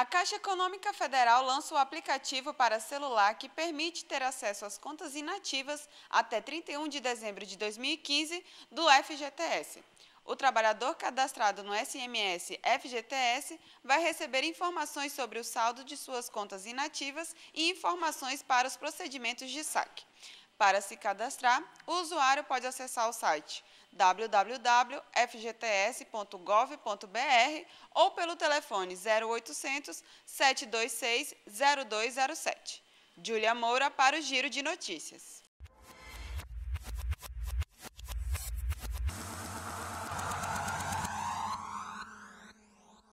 A Caixa Econômica Federal lança o aplicativo para celular que permite ter acesso às contas inativas até 31 de dezembro de 2015 do FGTS. O trabalhador cadastrado no SMS FGTS vai receber informações sobre o saldo de suas contas inativas e informações para os procedimentos de saque. Para se cadastrar, o usuário pode acessar o site www.fgts.gov.br ou pelo telefone 0800 726 0207. Júlia Moura para o Giro de Notícias.